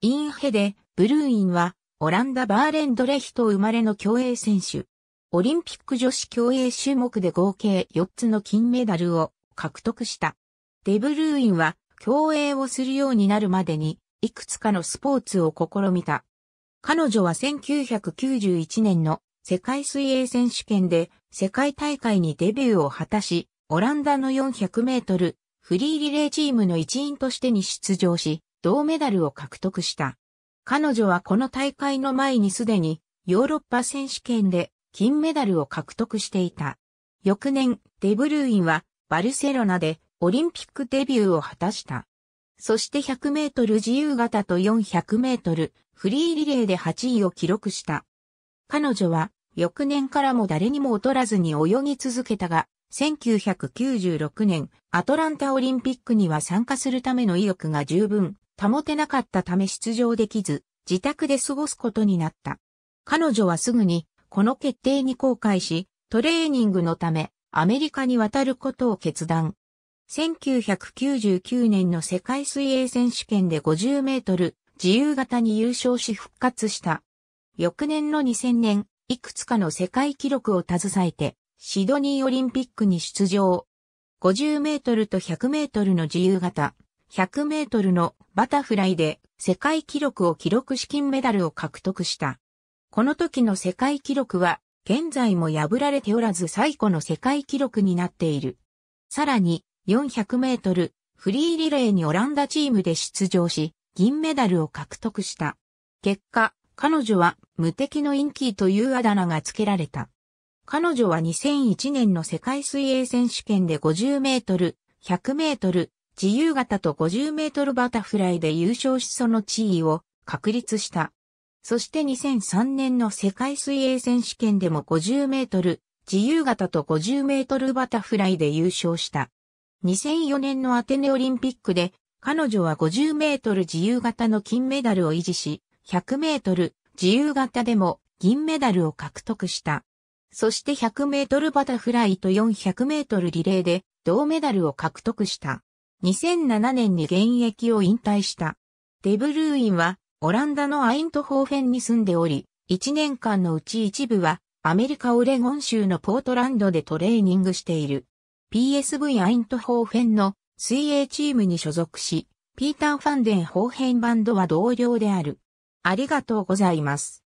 インヘデ、ブルーインは、オランダ・バーレンドレヒト生まれの競泳選手。オリンピック女子競泳種目で合計4つの金メダルを獲得した。デブルーインは、競泳をするようになるまでに、いくつかのスポーツを試みた。彼女は1991年の世界水泳選手権で世界大会にデビューを果たし、オランダの400メートルフリーリレーチームの一員としてに出場し、銅メダルを獲得した。彼女はこの大会の前にすでにヨーロッパ選手権で金メダルを獲得していた。翌年、デブルーインはバルセロナでオリンピックデビューを果たした。そして100メートル自由形と400メートルフリーリレーで8位を記録した。彼女は翌年からも誰にも劣らずに泳ぎ続けたが、1996年アトランタオリンピックには参加するための意欲が十分保てなかったため出場できず、自宅で過ごすことになった。彼女はすぐに、この決定に後悔し、トレーニングのため、アメリカに渡ることを決断。1999年の世界水泳選手権で50メートル自由形に優勝し復活した。翌年の2000年、いくつかの世界記録を携えて、シドニーオリンピックに出場。50メートルと100メートルの自由形、100メートルのバタフライで世界記録を記録し金メダルを獲得した。この時の世界記録は現在も破られておらず最古の世界記録になっている。さらに400メートルフリーリレーにオランダチームで出場し銀メダルを獲得した。結果、彼女は無敵のインキーというあだ名が付けられた。彼女は2001年の世界水泳選手権で50メートル、100メートル、自由形と50メートルバタフライで優勝しその地位を確立した。そして2003年の世界水泳選手権でも50メートル、自由形と50メートルバタフライで優勝した。2004年のアテネオリンピックで、彼女は50メートル自由形の金メダルを維持し、100メートル自由形でも銀メダルを獲得した。そして100メートルバタフライと400メートルリレーで銅メダルを獲得した。2007年に現役を引退した。デブルーインは、オランダのアイントホーフェンに住んでおり、1年間のうち一部は、アメリカオレゴン州のポートランドでトレーニングしている。PSV アイントホーフェンの水泳チームに所属し、ピーター・ファンデン・ホーフェンバンドは同僚である。ありがとうございます。